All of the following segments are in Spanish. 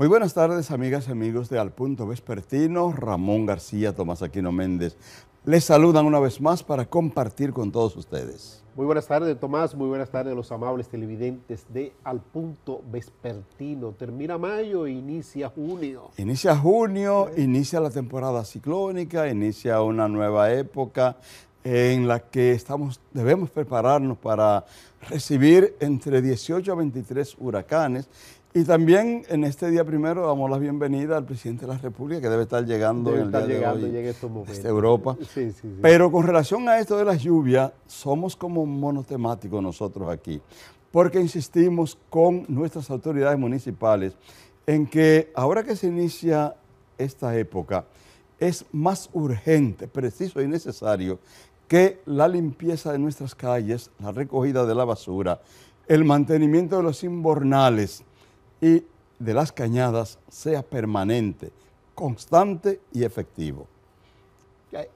Muy buenas tardes, amigas y amigos de Al Punto Vespertino, Ramón García, Tomás Aquino Méndez. Les saludan una vez más para compartir con todos ustedes. Muy buenas tardes, Tomás. Muy buenas tardes los amables televidentes de Al Punto Vespertino. Termina mayo e inicia junio. Inicia junio, inicia la temporada ciclónica, inicia una nueva época en la que estamos, debemos prepararnos para recibir entre 18 a 23 huracanes y también en este día primero damos la bienvenida al presidente de la República que debe estar llegando en el día de hoy, Europa. Pero con relación a esto de las lluvias, somos como monotemáticos nosotros aquí, porque insistimos con nuestras autoridades municipales en que ahora que se inicia esta época, es más urgente, preciso y necesario que la limpieza de nuestras calles, la recogida de la basura, el mantenimiento de los imbornales, y de las cañadas sea permanente, constante y efectivo.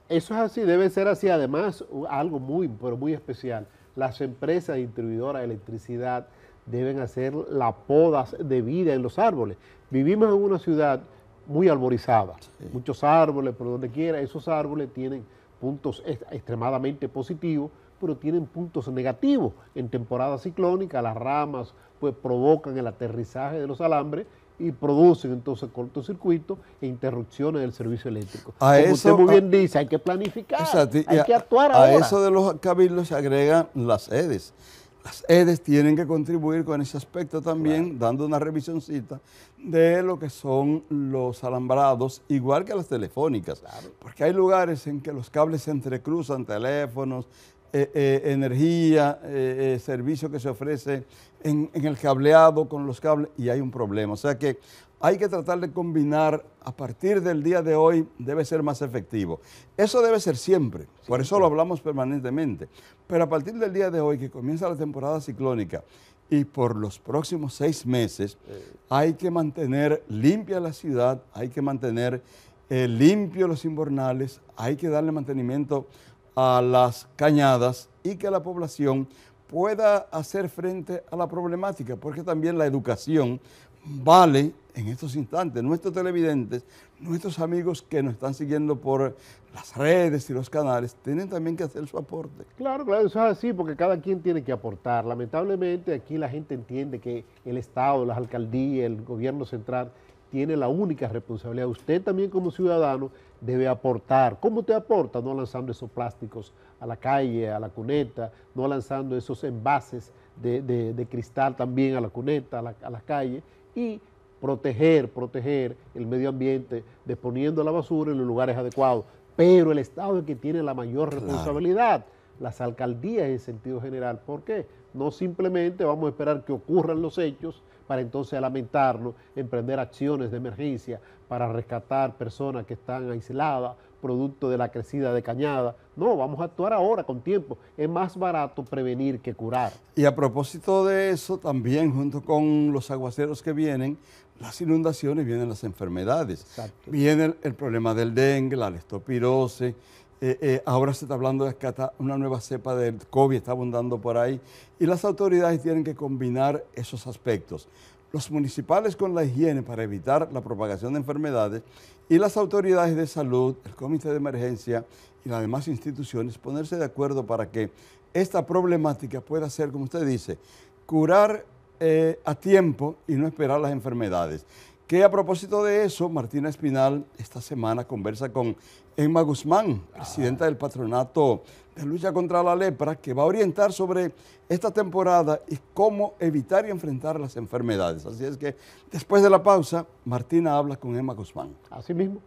Eso es así, debe ser así. Además, algo muy, pero muy especial. Las empresas distribuidoras de electricidad deben hacer las podas de vida en los árboles. Vivimos en una ciudad muy arborizada, muchos árboles por donde quiera. Esos árboles tienen puntos extremadamente positivos, pero tienen puntos negativos. En temporada ciclónica las ramas pues, provocan el aterrizaje de los alambres y producen entonces cortocircuito e interrupciones del servicio eléctrico. Como usted muy bien dice, hay que planificar, hay que actuar a ahora. A eso de los cabildos se agregan las EDES. Las EDES tienen que contribuir con ese aspecto también, dando una revisióncita de lo que son los alambrados, igual que las telefónicas. Porque hay lugares en que los cables se entrecruzan, teléfonos, eh, eh, energía, eh, servicio que se ofrece en, en, el cableado con los cables y hay un problema. O sea que hay que tratar de combinar a partir del día de hoy debe ser más efectivo. Eso debe ser siempre, por eso lo hablamos permanentemente. Pero a partir del día de hoy que comienza la temporada ciclónica y por los próximos seis meses hay que mantener limpia la ciudad, hay que mantener limpios los invernales, hay que darle mantenimiento a las cañadas y que la población pueda hacer frente a la problemática, porque también la educación vale en estos instantes. Nuestros televidentes, nuestros amigos que nos están siguiendo por las redes y los canales, tienen también que hacer su aporte. Claro, claro, eso es así, porque cada quien tiene que aportar. Lamentablemente aquí la gente entiende que el Estado, las alcaldías, el gobierno central tiene la única responsabilidad. Usted también como ciudadano debe aportar. ¿Cómo te aporta? No lanzando esos plásticos a la calle, a la cuneta, no lanzando esos envases de, cristal también a la cuneta, a la, calle, y proteger, proteger el medio ambiente, desponiendo la basura en los lugares adecuados. Pero el Estado es el que tiene la mayor responsabilidad, las alcaldías en sentido general. ¿Por qué? No simplemente vamos a esperar que ocurran los hechos, para entonces lamentarnos, emprender acciones de emergencia para rescatar personas que están aisladas, producto de la crecida de cañada. No, vamos a actuar ahora con tiempo. Es más barato prevenir que curar. Y a propósito de eso, también junto con los aguaceros que vienen, las inundaciones, vienen las enfermedades. Viene el, problema del dengue, la leptospirosis. Eh, eh, ahora se está hablando de que una nueva cepa del COVID, está abundando por ahí. Y las autoridades tienen que combinar esos aspectos. Los municipales con la higiene para evitar la propagación de enfermedades y las autoridades de salud, el comité de emergencia y las demás instituciones ponerse de acuerdo para que esta problemática pueda ser, como usted dice, curar eh, a tiempo y no esperar las enfermedades. Que a propósito de eso, Martina Espinal esta semana conversa con Emma Guzmán, presidenta del Patronato de Lucha contra la Lepra, que va a orientar sobre esta temporada y cómo evitar y enfrentar las enfermedades. Así es que después de la pausa, Martina habla con Emma Guzmán. Así mismo.